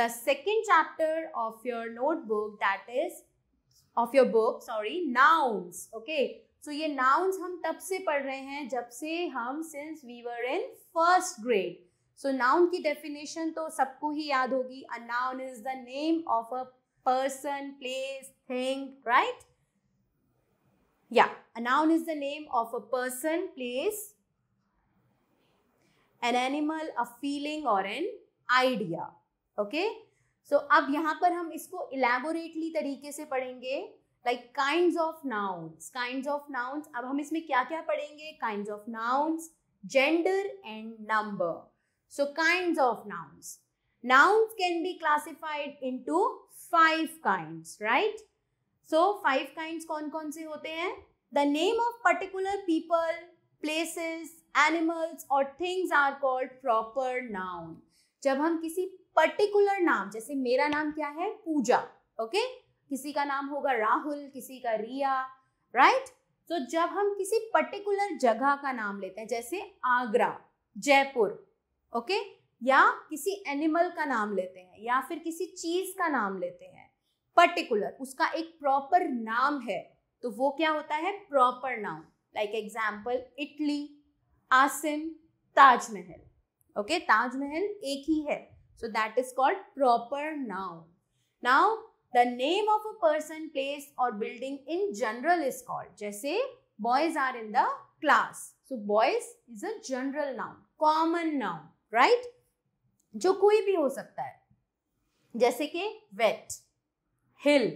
the second chapter of your notebook that is of your book sorry nouns okay so ye nouns hum tab se पढ़ rahe hain jab se hum since we were in first grade so noun ki definition to sabko hi yaad hogi a noun is the name of a person place thing right yeah a noun is the name of a person place an animal a feeling or an idea okay so अब यहाँ पर हम इसको elaborately तरीके से पढ़ेंगे like kind of nouns kind of nouns अब हम इसमें क्या क्या पढ़ेंगे kind of nouns gender and number so kind of nouns nouns can be classified into five kind right so five कौन कौन से होते हैं the name of particular people places animals और things are called proper noun जब हम किसी particular नाम जैसे मेरा नाम क्या है पूजा ओके किसी का नाम होगा राहुल किसी का रिया राइट तो जब हम किसी पर्टिकुलर जगह का नाम लेते हैं जैसे आगरा जयपुर ओके या किसी एनिमल का नाम लेते हैं या फिर किसी चीज का नाम लेते हैं पर्टिकुलर उसका एक प्रॉपर नाम है तो वो क्या होता है proper noun like example Italy Asim Taj Mahal okay Taj Mahal एक ही है So that is called proper noun. Now, the name of a person, place or building in general is called. Jaise boys are in the class. So boys is a general noun, common noun, right? जो कोई भी हो सकता है जैसे कि wet, hill,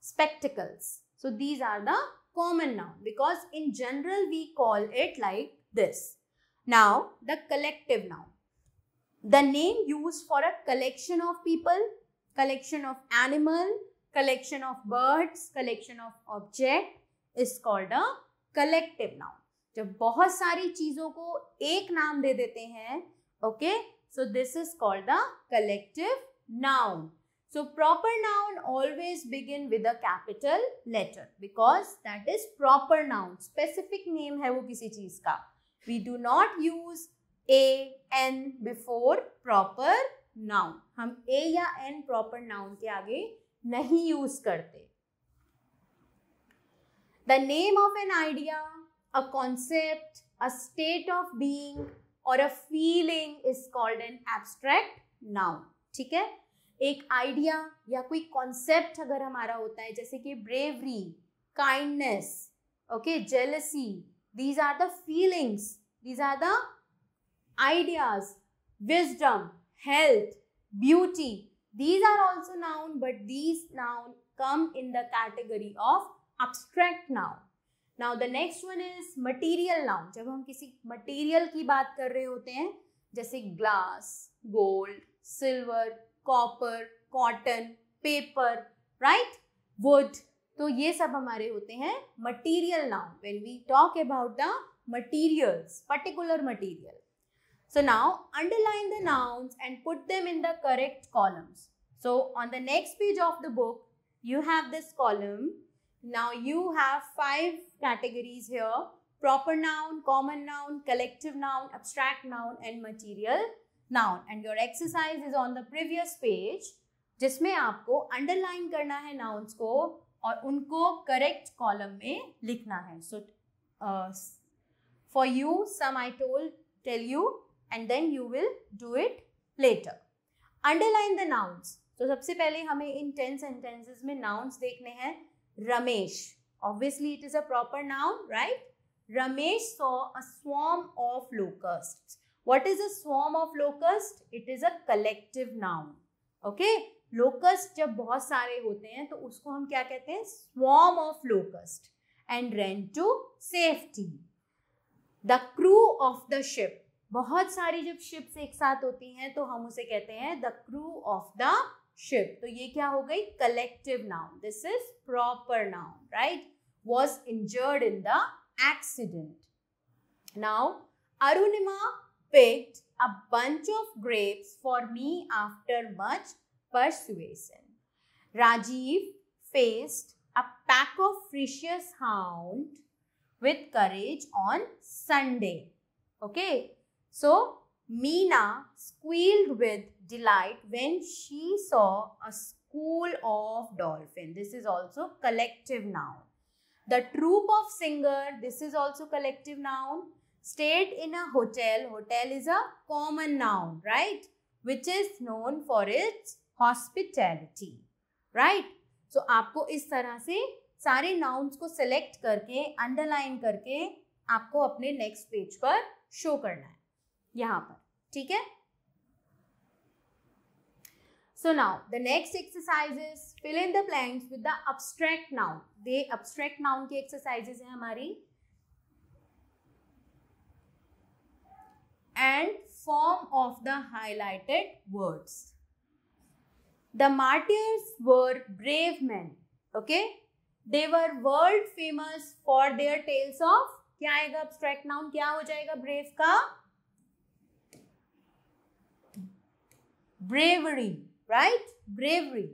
spectacles. So these are the common noun because in general we call it like this. Now the collective noun the name used for a collection of people, collection of animal, collection of birds, collection of object is called a collective noun. जब बहुत सारी चीजों को एक नाम दे देते हैं okay so this is called the collective noun so proper noun always begin with a capital letter because that is proper noun specific name है वो किसी चीज का we do not use a an before proper noun हम a या N proper noun के आगे नहीं यूज करते the name of an idea a concept a state of being और a feeling is called an abstract noun ठीक है एक आइडिया या कोई कॉन्सेप्ट अगर हमारा होता है जैसे कि bravery kindness okay jealousy these are the feelings these are the ideas, wisdom, health, beauty. These are also noun, but these noun come in the category of abstract noun. Now the next one is material noun. जब हम किसी material की बात कर रहे होते हैं जैसे glass, gold, silver, copper, cotton, paper, right? Wood. तो ये सब हमारे होते हैं material noun. When we talk about the materials, particular material. So now underline the nouns and put them in the correct columns. So on the next page of the book, you have this column. Now you have five categories here. Proper noun, common noun, collective noun, abstract noun and material noun. And your exercise is on the previous page जिसमें आपको underline करना है nouns को और उनको correct column में लिखना है so for you some I told, tell you and then you will do it later underline the nouns. तो सबसे पहले हमें इन टेन सेंटेंसेस में नाउन्स देखने हैं Ramesh obviously it is a proper noun right Ramesh saw a swarm of locust what is a swarm of locust it is a collective noun okay locust जब बहुत सारे होते हैं तो उसको हम क्या कहते हैं swarm of locust and ran to safety the crew of the ship बहुत सारी जब शिप्स एक साथ होती हैं तो हम उसे कहते हैं the crew of the ship तो ये क्या हो गई collective noun this is proper noun right was injured in the accident now Arunima picked a bunch of grapes for me after much persuasion Rajiv faced a pack of ferocious hound with courage on Sunday okay So Meena squealed with delight when she saw a school of dolphins. This is also collective noun. The troupe of singer, this is also collective noun. Stayed in a hotel, hotel is a common noun, right? Which is known for its hospitality, right? So आपको इस तरह से सारे nouns को select करके underline करके आपको अपने नेक्स्ट पेज पर शो करना है यहां पर ठीक है so now the next exercises fill in the with the abstract noun the abstract noun की एक्सरसाइजेस है हमारी and form of the highlighted words the martyrs were brave man okay they were world famous for their tales of क्या आएगा abstract noun क्या हो जाएगा brave का bravery, right? Bravery.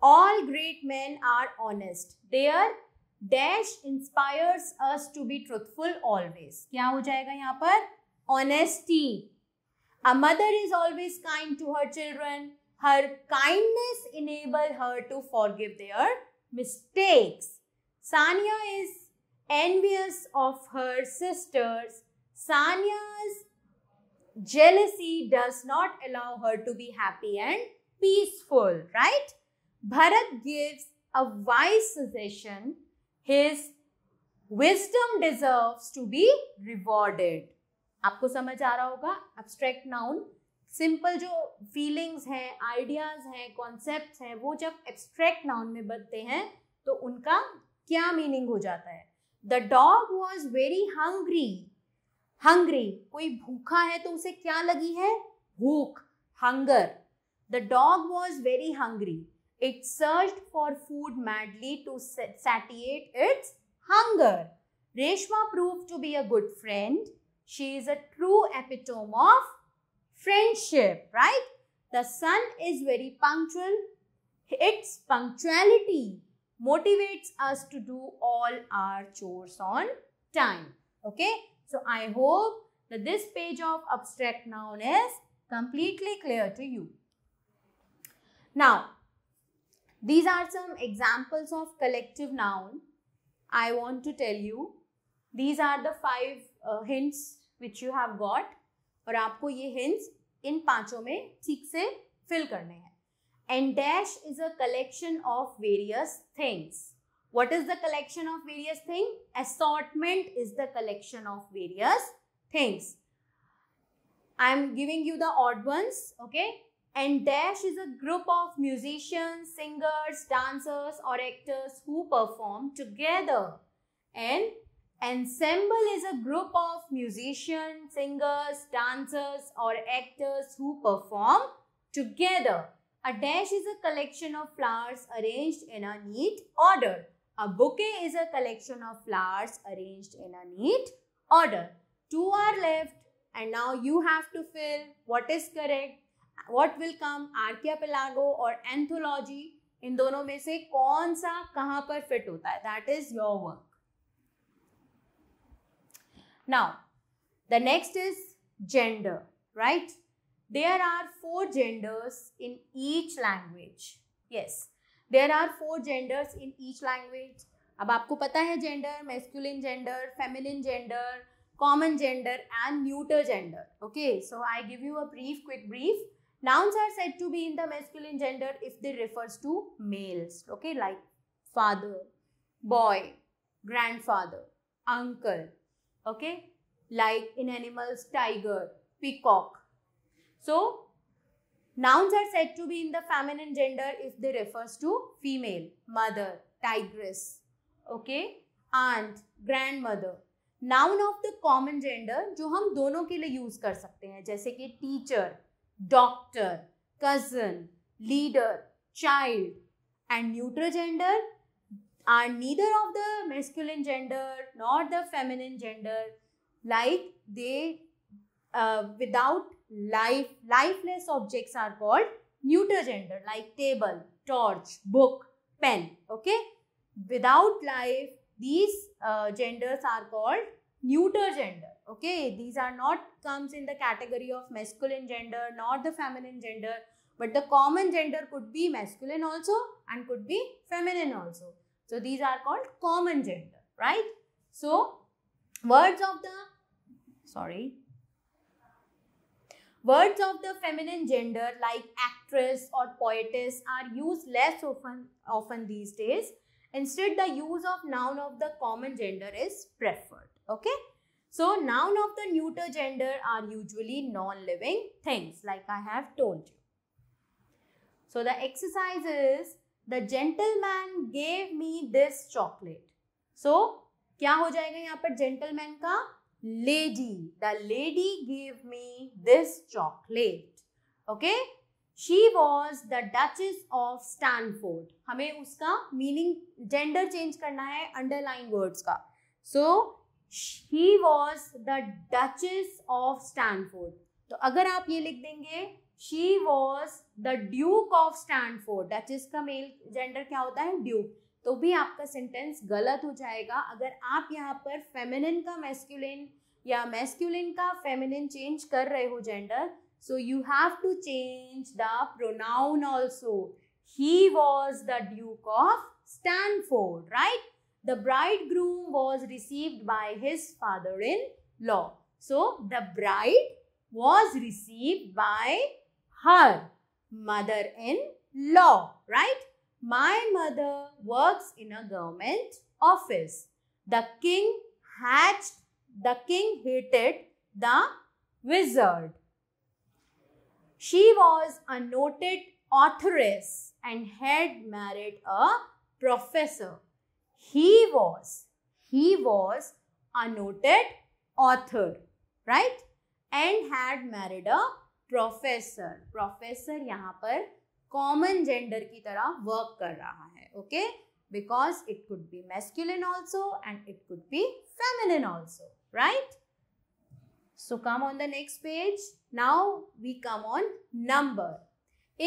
All great men are honest. Their dash inspires us to be truthful always. क्या हो जाएगा यहाँ पर? Honesty. A mother is always kind to her children. Her kindness enable her to forgive their mistakes. Sanya is envious of her sisters. Sanya's jealousy does not allow her to be happy and peaceful, right? Bharat gives a wise suggestion. His wisdom deserves to be rewarded. आपको समझ आ रहा होगा abstract noun simple जो feelings हैं ideas हैं concept हैं वो जब एब्स्ट्रैक्ट नाउन में बदते हैं तो उनका क्या मीनिंग हो जाता है the dog was very hungry hungry कोई भूखा है तो उसे क्या लगी है भूख hunger the dog was very hungry it search for food madly to satiate its hunger Reshma prove to be a good friend she is a true epitome of friendship right the sun is very punctual its punctuality motivates us to do all our chores on time okay So I hope that this page of abstract noun is completely clear to you. Now, these are some examples of collective noun. I want to tell you, these are the five uh, hints which you have got और आपको ये hints इन पांचों में ठीक से fill करने हैं. And dash is a collection of various things. What is the collection of various things? Assortment is the collection of various things. I am giving you the odd ones, okay? And Dash is a group of musicians, singers, dancers or actors who perform together. And Ensemble is a group of musicians, singers, dancers or actors who perform together. A dash is a collection of flowers arranged in a neat order. A bouquet is a collection of flowers arranged in a neat order. Two are left and now you have to fill what is correct. What will come archipelago or anthology? In दोनों में से कौन सा कहां पर fit होता है that is your work now the next is gender right there are four genders in there are four genders in each language. अब आपको पता है gender masculine gender feminine gender common gender and neuter gender. Okay, so I give you a brief, quick brief. Nouns are said to be in the masculine gender if they refers to males. Okay, like father, boy, grandfather, uncle. Okay, like in animals, tiger, peacock. So, Nouns are said to be in the feminine gender if they refers to female, mother, tigress, okay, aunt, grandmother. Noun of the common gender जो हम दोनों के लिए use कर सकते हैं जैसे कि teacher, doctor, cousin, leader, child and neuter gender are neither of the masculine gender nor the feminine gender like they uh, without life, lifeless objects are called neuter gender like table, torch, book, pen. Okay. Without life, these uh, genders are called neuter gender. Okay. These are not comes in the category of masculine gender, not the feminine gender. But the common gender could be masculine also and could be feminine also. So these are called common gender, right? So words of the, sorry, Words of the feminine gender like actress or poetess are used less often, often these days. Instead, the use of noun of the common gender is preferred. Okay. So, noun of the neuter gender are usually non-living things like I have told you. So, the exercise is the gentleman gave me this chocolate. So, क्या हो जाएगा यहाँ पर gentleman का lady. The lady gave me this chocolate. Okay? She was the duchess of Stanford हमें उसका meaning gender change करना है अंडरलाइन वर्ड्स का so he was the duchess of Stanford तो अगर आप ये लिख देंगे she was the duke of Stanford duchess का मेल जेंडर क्या होता है ड्यूक तो भी आपका सेंटेंस गलत हो जाएगा अगर आप यहाँ पर फेमिनिन का मैस्कुलिन या मैस्कुलिन का फेमिनिन चेंज कर रहे हो gender so you have to change the pronoun also he was the duke of Stanford right the bridegroom was received by his father in law so the bride was received by her mother in law right My mother works in a government office. The king hatched, the king hated the wizard. She was a noted authoress and had married a professor. He was, he was a noted author, right? And had married a professor. Professor यहाँ पर common gender की तरह work कर रहा है okay because it could be masculine also and it could be feminine also right So come on the next page. Now we come on number.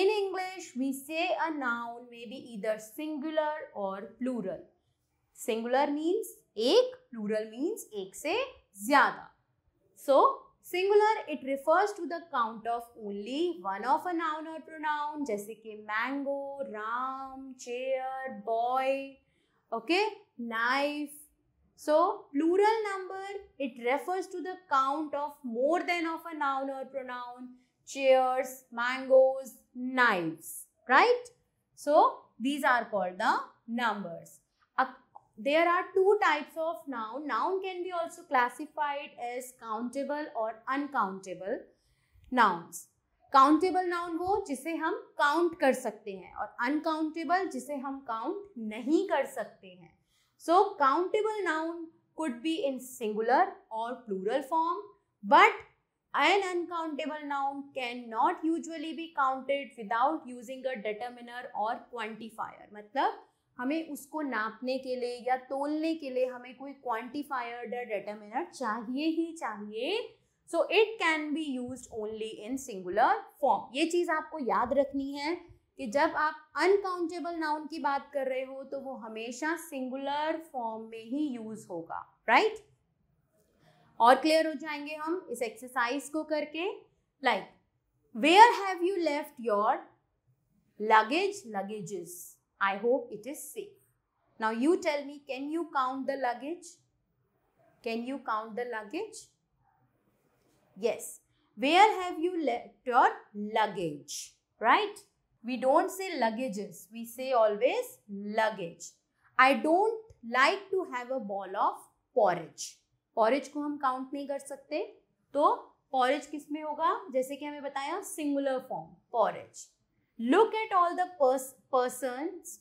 In English, we say a noun may be either singular or plural. Singular means एक, plural means एक से ज़्यादा. So Singular it refers to the count of only one of a noun or pronoun, कि mango, ram, chair boy. Okay, knife. So, plural number, it refers to the count of more than of a noun or pronoun, chairs, mangoes, knives, right? So, these are called the numbers. there are two types of noun noun can be also classified as countable or uncountable nouns countable noun वो जिसे हम count कर सकते हैं और uncountable जिसे हम count नहीं कर सकते हैं so countable noun could be in singular or plural form but an uncountable noun cannot usually be counted without using a determiner or quantifier मतलब हमें उसको नापने के लिए या तोलने के लिए हमें कोई क्वांटिफायर या डिटर्मिनर चाहिए ही चाहिए so it can be use only in singular form ये चीज़ आपको याद रखनी है कि जब आप अनकाउंटेबल नाउन की बात कर रहे हो तो वो हमेशा सिंगुलर फॉर्म में ही यूज होगा राइट और क्लियर हो जाएंगे हम इस एक्सरसाइज को करके like where have you left your luggage luggages I hope it is safe. Now you tell me, can you count the luggage? Can you count the luggage? Yes. Where have you left your luggage? Right? We don't say luggages. We say always luggage. I don't like to have a ball of porridge. Porridge को हम count नहीं कर सकते तो porridge किस में होगा जैसे कि हमें बताया singular form porridge. look at all the pers- persons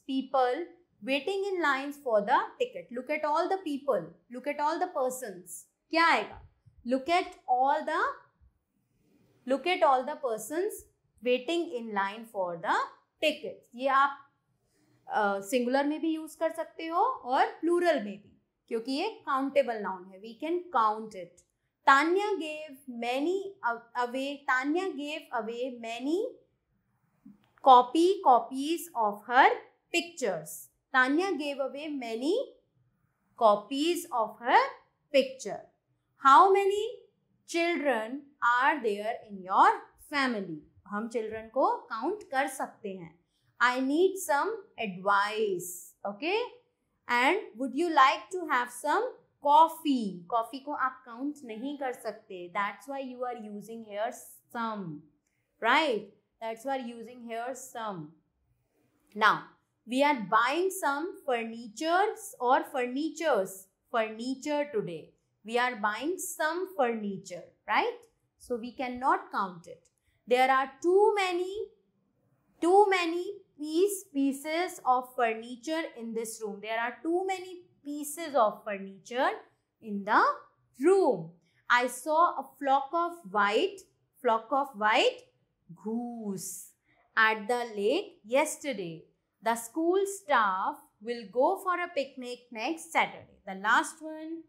waiting in line for the ticket look at all the people look at all the person क्या आएगा look at all the look at all the person waiting in line for the ticket ये आप singular uh, में भी use कर सकते हो और प्लूरल में भी क्योंकि ये काउंटेबल नाउन है we can count it Tanya gave many away Tanya gave away many copy copies of her pictures. Tanya gave away many copies of her picture. How many children are there in your family? हम children को count कर सकते हैं I need some advice okay and would you like to have some coffee coffee को आप count नहीं कर सकते that's why you are using here some right That's why using here some. Now, we are buying some furnitures or furnitures. Furniture today. We are buying some furniture, right? So we cannot count it. There are too many, too many piece, pieces of furniture in this room. There are too many pieces of furniture in the room. I saw a flock of white, flock of white goose at the lake yesterday. The school staff will go for a picnic next Saturday. The last one,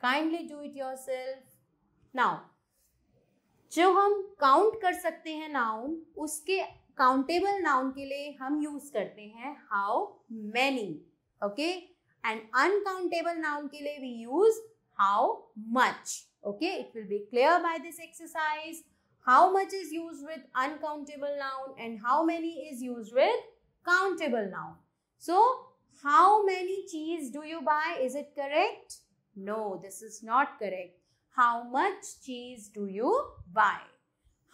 kindly do it yourself. Now, जो हम count कर सकते हैं noun उसके countable noun के लिए हम use करते हैं how many okay and uncountable noun के लिए we use how much okay it will be clear by this exercise how much is used with uncountable noun and how many is used with countable noun. So, how many cheese do you buy? Is it correct? No, this is not correct. How much cheese do you buy?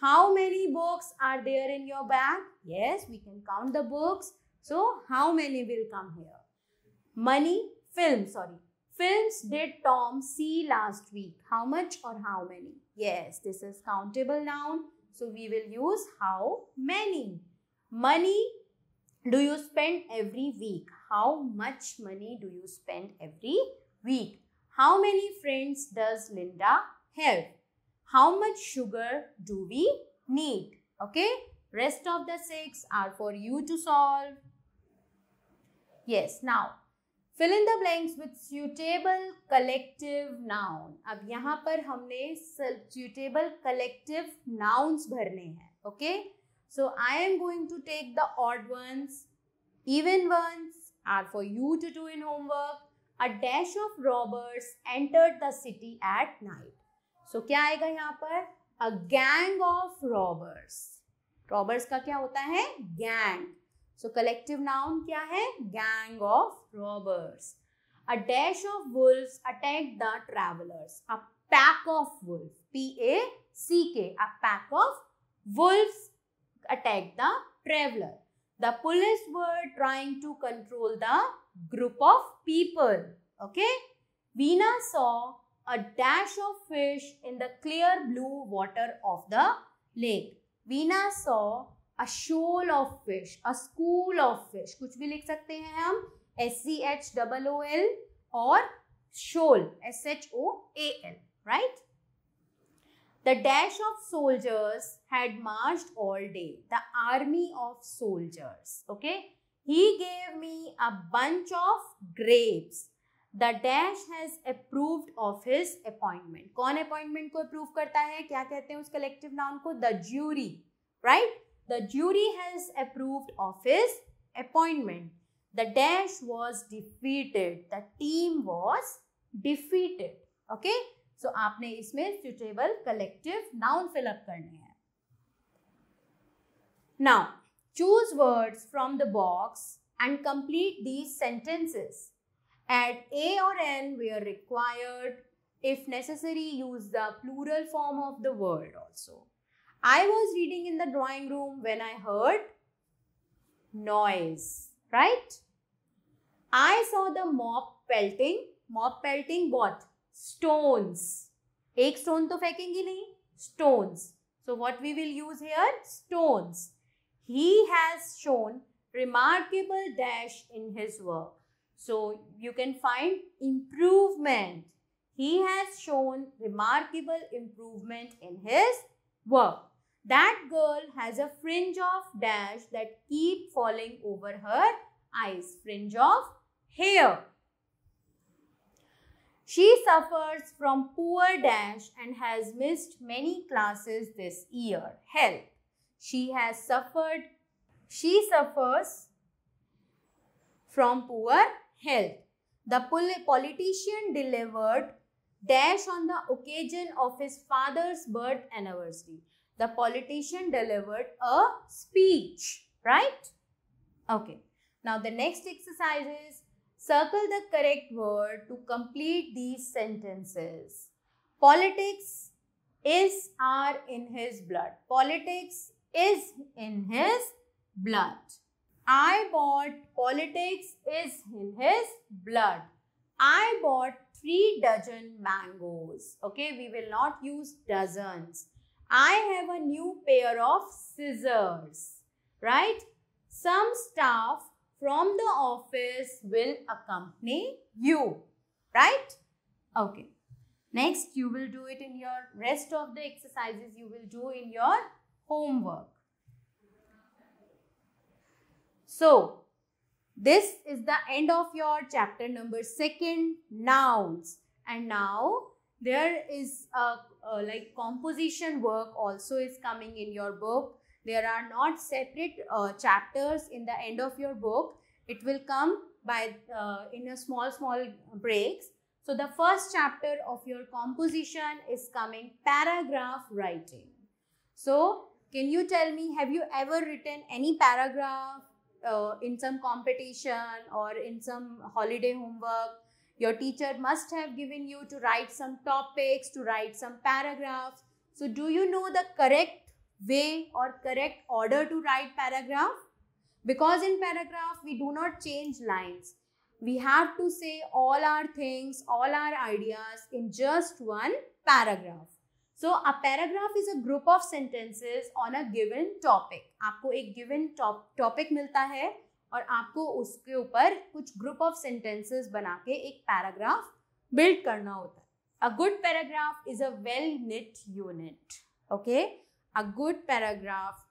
How many books are there in your bag? Yes, we can count the books. So, how many will come here? Money, film, sorry films did Tom see last week? How much or how many? Yes, this is countable noun. So we will use how many. Money do you spend every week? How much money do you spend every week? How many friends does Linda have? How much sugar do we need? Okay, rest of the six are for you to solve. Yes, now fill in the blanks with suitable collective noun अब यहाँ पर हमने suitable collective nouns भरने हैं okay so I am going to take the odd ones even ones are for you to do in homework a dash of robbers enter the city at night so क्या आएगा यहाँ पर a gang of robbers robbers का क्या होता है gang सो collective noun क्या है gang of robbers a dash of wolves attack the travellers a pack of wolves P A C K a pack of wolves attack the traveller the police were trying to control the group of people okay Veena saw a dash of fish in the clear blue water of the lake Veena saw a shoal of fish a school of fish कुछ भी लिख सकते हैं हम S C H double O L और shoal S H O A L right the dash of soldiers had marched all day the army of soldiers okay he gave me a bunch of grapes the dash has approved of his appointment कौन appointment को approve करता है क्या कहते हैं उस collective noun को the jury right The jury has approved of his appointment. The dash was defeated. The team was defeated. Okay. So आपने इसमें suitable collective noun fill up करने हैं. Now choose words from the box and complete these sentences. Add a or n where required. If necessary, use the plural form of the word also. I was reading in the drawing room when I heard noise, right? I saw the mop pelting. Mop pelting what? Stones. एक stone तो फेंकेंगी नहीं. Stones. So what we will use here? Stones. He has shown remarkable dash in his work. So you can find improvement. He has shown remarkable improvement in his work. That girl has a fringe of dash that keep falling over her eyes. Fringe of hair. She suffers from poor dash and has missed many classes this year. Health. She has suffered. She suffers from poor health. The politician delivered dash on the occasion of his father's birth anniversary the politician delivered a speech, right? Okay. Now the next exercise is circle the correct word to complete these sentences. Politics is are in his blood. Politics is in his blood. I bought politics is in his blood. I bought three dozen mangoes. Okay, we will not use dozens. I have a new pair of scissors, right? Some staff from the office will accompany you, right? Okay. Next, you will do it in your rest of the exercises you will do in your homework. So, this is the end of your chapter number second, nouns. And now, there is a, a like composition work also is coming in your book there are not separate uh, chapters in the end of your book it will come by uh, in a small small breaks so the first chapter of your composition is coming paragraph writing so can you tell me have you ever written any paragraph uh, in some competition or in some holiday homework Your teacher must have given you to write some topics, to write some paragraphs. So, do you know the correct way or correct order to write paragraph? Because in paragraph, we do not change lines. We have to say all our things, all our ideas in just one paragraph. So, a paragraph is a group of sentences on a given topic. आपको एक given top, topic मिलता है और आपको उसके ऊपर कुछ group of sentences बना के एक पैराग्राफ बिल्ड करना होता है a good paragraph is a well knit unit okay a good paragraph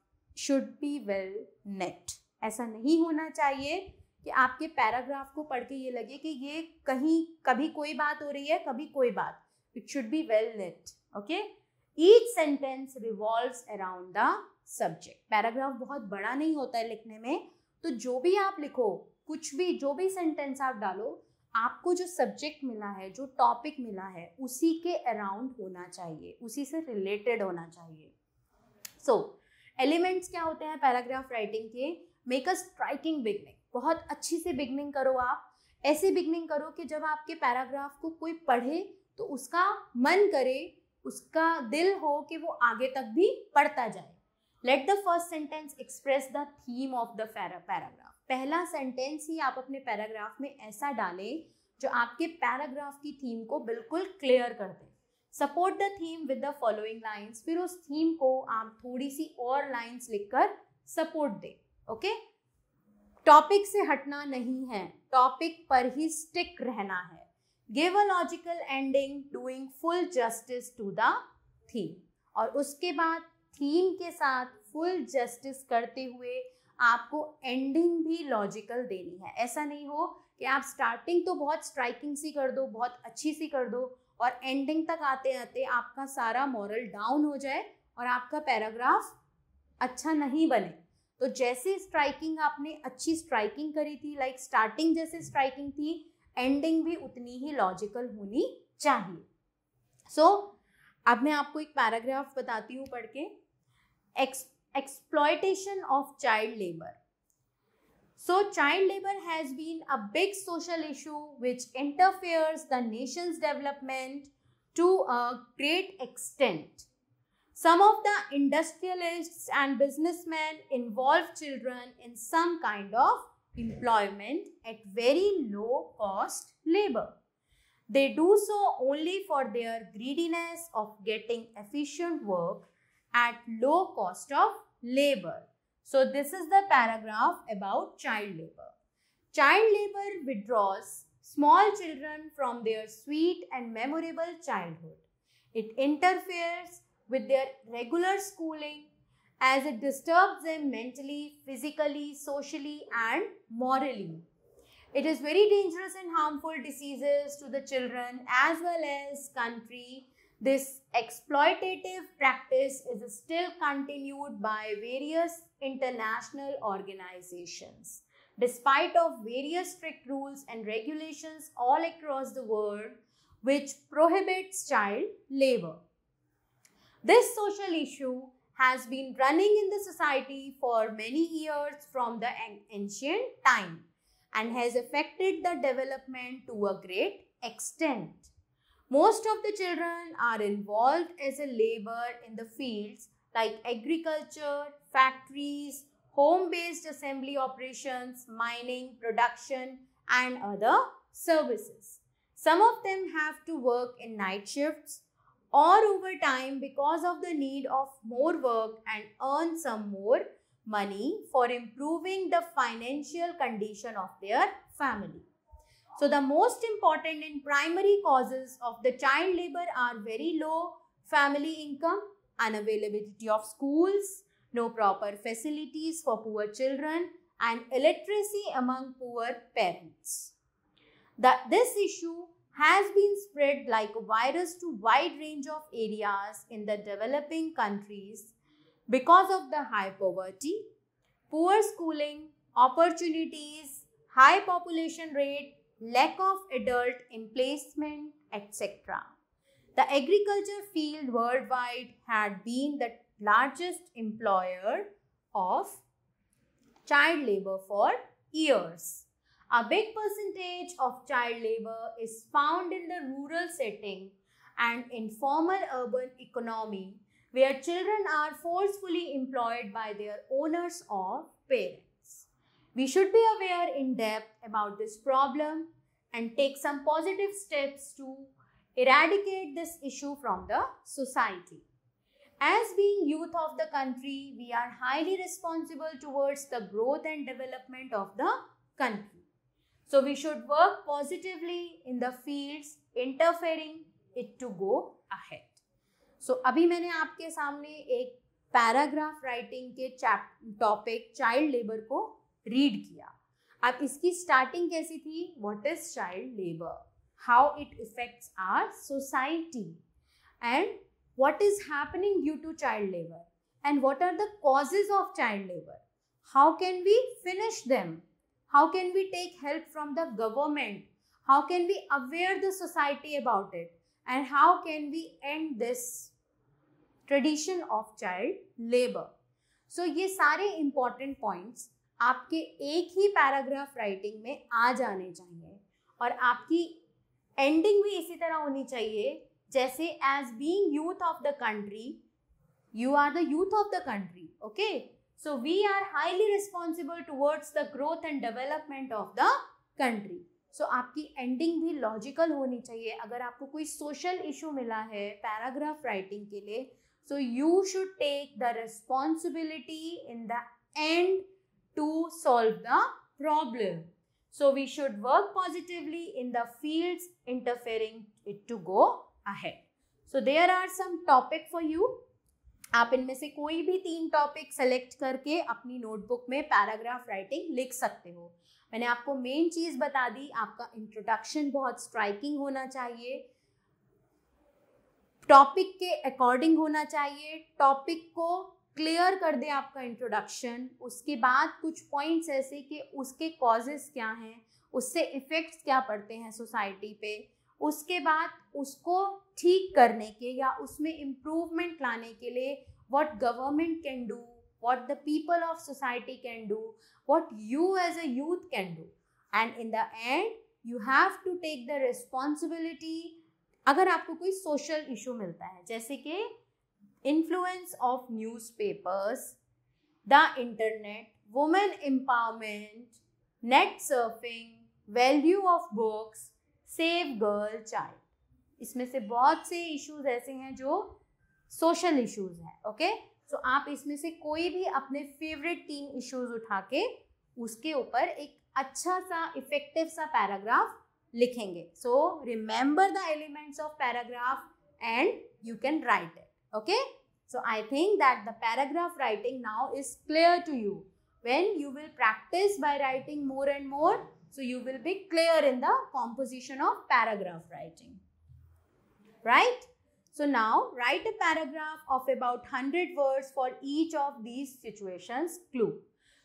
should be well knit ऐसा नहीं होना चाहिए कि आपके पैराग्राफ को पढ़ के ये लगे कि ये कहीं कभी कोई बात हो रही है कभी कोई बात it should be well knit okay each sentence revolve around the subject paragraph बहुत बड़ा नहीं होता है लिखने में तो जो भी आप लिखो कुछ भी जो भी सेंटेंस आप डालो आपको जो सब्जेक्ट मिला है जो टॉपिक मिला है उसी के अराउंड होना चाहिए उसी से रिलेटेड होना चाहिए सो so, एलिमेंट्स क्या होते हैं पैराग्राफ राइटिंग के मेक अ स्ट्राइकिंग बिगनिंग बहुत अच्छी से बिगनिंग करो आप ऐसे बिगनिंग करो कि जब आपके पैराग्राफ को कोई पढ़े तो उसका मन करे उसका दिल हो कि वो आगे तक भी पढ़ता जाए let the first sentence express the theme of the paragraph पहला सेंटेंस ही आप अपने पैराग्राफ में ऐसा डालें जो आपके पैराग्राफ की थीम को बिल्कुल क्लियर कर दे support the theme with the following lines फिर उस थीम को आप थोड़ी सी और लाइन्स लिखकर सपोर्ट दे ओके टॉपिक से हटना नहीं है टॉपिक पर ही स्टिक रहना है give a logical ending doing full justice to the theme और उसके बाद थीम के साथ फुल जस्टिस करते हुए आपको एंडिंग भी लॉजिकल देनी है ऐसा नहीं हो कि आप स्टार्टिंग तो बहुत स्ट्राइकिंग सी कर दो बहुत अच्छी सी कर दो और एंडिंग तक आते आते आपका सारा मॉरल डाउन हो जाए और आपका पैराग्राफ अच्छा नहीं बने तो जैसे स्ट्राइकिंग आपने अच्छी स्ट्राइकिंग करी थी लाइक स्टार्टिंग जैसे स्ट्राइकिंग थी एंडिंग भी उतनी ही लॉजिकल होनी चाहिए सो so, अब मैं आपको एक पैराग्राफ बताती हूँ पढ़ के ex exploitation of child labor. So child labor has been a big social issue which interferes the nation's development to a great extent. Some of the industrialists and businessmen involve children in some kind of employment at very low cost labor. They do so only for their greediness of getting efficient work at low cost of labor. So this is the paragraph about child labor. Child labor withdraws small children from their sweet and memorable childhood. It interferes with their regular schooling as it disturbs them mentally, physically, socially and morally. It is very dangerous and harmful diseases to the children as well as country this exploitative practice is still continued by various international organizations. Despite of various strict rules and regulations all across the world which prohibits child labor. This social issue has been running in the society for many years from the ancient time and has affected the development to a great extent. Most of the children are involved as a labor in the fields like agriculture, factories, home-based assembly operations, mining, production and other services. Some of them have to work in night shifts or overtime because of the need of more work and earn some more money for improving the financial condition of their family. So the most important and primary causes of the child labor are very low family income, unavailability of schools, no proper facilities for poor children and illiteracy among poor parents. That this issue has been spread like a virus to wide range of areas in the developing countries because of the high poverty, poor schooling, opportunities, high population rate, lack of adult emplacement, etc. The agriculture field worldwide had been the largest employer of child labor for years. A big percentage of child labor is found in the rural setting and informal urban economy where children are forcefully employed by their owners or parents. We should be aware in depth about this problem and take some positive steps to eradicate this issue from the society. As being youth of the country, we are highly responsible towards the growth and development of the country. So we should work positively in the fields, interfering it to go ahead. So अभी मैंने आपके सामने एक writing ke के topic child labour को read किया अब इसकी स्टार्टिंग कैसी थी what is child labour how it affects are society and what is happening due to child labour and what are the causes of child labour how can we finish them how can we take help from the government how can we aware the society about it and how can we end this tradition of child labour so ये सारे important points आपके एक ही paragraph writing में आ जाने चाहिए और आपकी ending भी इसी तरह होनी चाहिए जैसे as being youth of the country you are the youth of the country okay so we are highly responsible towards the growth and development of the country so आपकी एंडिंग भी लॉजिकल होनी चाहिए अगर आपको कोई सोशल इशू मिला है paragraph writing के लिए so you should take the responsibility in the end to solve the problem. So we should work positively in the fields interfering it to go ahead. So there are some topic for you. आप इनमें से कोई भी तीन topic select करके अपनी notebook में paragraph writing लिख सकते हो मैंने आपको मेन चीज़ बता दी आपका इंट्रोडक्शन बहुत स्ट्राइकिंग होना चाहिए टॉपिक के अकॉर्डिंग होना चाहिए टॉपिक को क्लियर कर दे आपका इंट्रोडक्शन उसके बाद कुछ पॉइंट्स ऐसे कि उसके कॉजेस क्या हैं उससे इफ़ेक्ट्स क्या पड़ते हैं सोसाइटी पे उसके बाद उसको ठीक करने के या उसमें इम्प्रूवमेंट लाने के लिए what government can do what the people of society can do what you as a youth can do and in the end you have to take the responsibility अगर आपको कोई सोशल इशू मिलता है जैसे कि influence of newspapers, the internet, women empowerment, net surfing, value of books save girl child इसमें से बहुत से इश्यूज ऐसे हैं जो सोशल इश्यूज हैं ओके सो आप इसमें से कोई भी अपने फेवरेट तीन इश्यूज उठा के उसके ऊपर एक अच्छा सा इफेक्टिव सा पैराग्राफ लिखेंगे so remember the elements of paragraph and you can write Okay. So I think that the paragraph writing now is clear to you. When you will practice by writing more and more, so you will be clear in the composition of paragraph writing. Right? So now write a paragraph of about 100 words for each of these situations clue.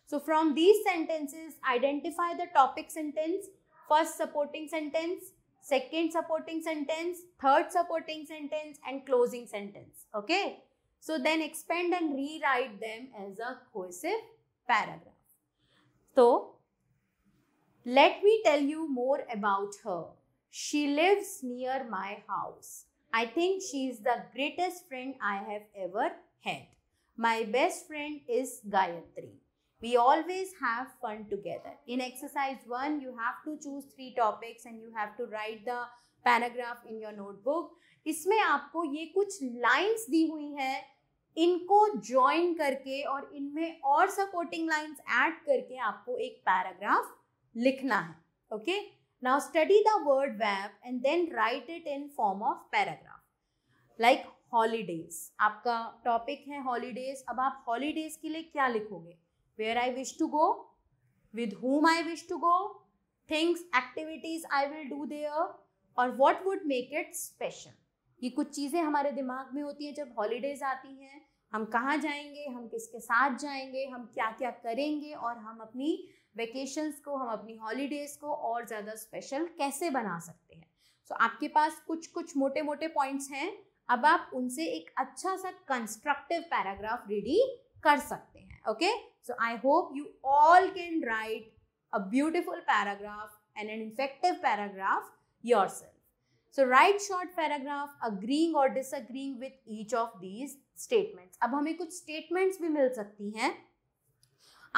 So from these sentences, identify the topic sentence, first supporting sentence, second supporting sentence, third supporting sentence and closing sentence. Okay. So then expand and rewrite them as a cohesive paragraph. So let me tell you more about her. She lives near my house. I think she is the greatest friend I have ever had. My best friend is Gayatri. we always have fun together in exercise 1 you have to choose three topics and you have to write the paragraph in your notebook इसमें आपको ये कुछ lines दी हुई हैं इनको join करके और इनमें और सपोर्टिंग लाइंस ऐड करके आपको एक पैराग्राफ लिखना है okay now study the word web and then write it in form of paragraph like holidays आपका टॉपिक है हॉलीडेज अब आप हॉलीडेज के लिए क्या लिखोगे where I wish to go, with whom I wish to go, things, activities I will do there, और what would make it special. ये कुछ चीज़ें हमारे दिमाग में होती हैं जब हॉलीडेज आती हैं हम कहाँ जाएंगे हम किसके साथ जाएंगे हम क्या क्या करेंगे और हम अपनी वेकेशंस को हम अपनी हॉलीडेज़ को और ज़्यादा स्पेशल कैसे बना सकते हैं सो so, आपके पास कुछ कुछ मोटे मोटे पॉइंट्स हैं अब आप उनसे एक अच्छा सा कंस्ट्रक्टिव पैराग्राफ रेडी कर सकते हैं okay okay? So I hope you all can write a beautiful paragraph and an effective paragraph yourself. So write short paragraph agreeing or disagreeing with each of these statements. अब हमें कुछ statements भी मिल सकती हैं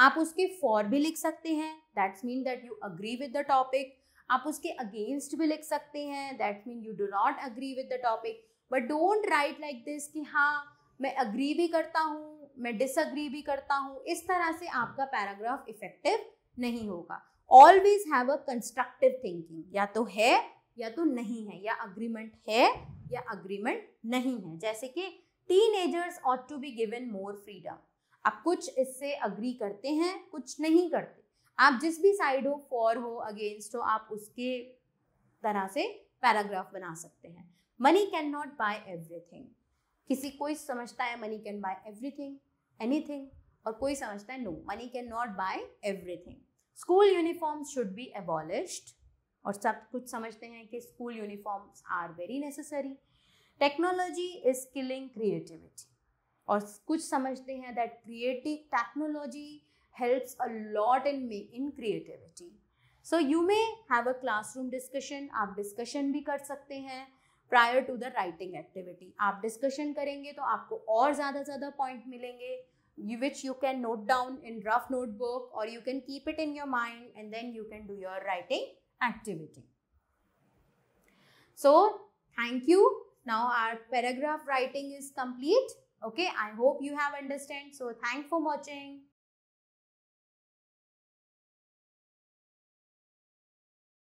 आप उसके फॉर भी लिख सकते हैं that's mean that you agree with the topic आप उसके अगेंस्ट भी लिख सकते हैं that's mean you do not agree with the topic but don't write like this कि हाँ मैं अग्री भी करता हूँ मैं डिसअग्री भी करता हूँ इस तरह से आपका पैराग्राफ इफेक्टिव नहीं होगा always have a constructive thinking या तो है या तो नहीं है या अग्रीमेंट है या अग्रीमेंट नहीं है जैसे कि teenagers ought to be given more freedom आप कुछ इससे अग्री करते हैं कुछ नहीं करते आप जिस भी साइड हो फॉर हो अगेंस्ट हो आप उसके तरह से पैराग्राफ बना सकते हैं money can not buy everything किसी कोई समझता है money can buy everything anything और कोई समझता है no money can not buy everything school uniform should be abolished और सब कुछ समझते हैं कि school uniforms are very necessary technology is killing creativity और कुछ समझते हैं that creative technology helps a lot in may in creativity so you may have a classroom discussion आप डिस्कशन भी कर सकते हैं prior to the writing activity आप डिस्कशन करेंगे तो आपको और ज़्यादा ज़्यादा पॉइंट मिलेंगे which you can note down in rough notebook और you can keep it in your mind and then you can do your writing activity so thank you now our paragraph writing is complete okay I hope you have understand so thank for watching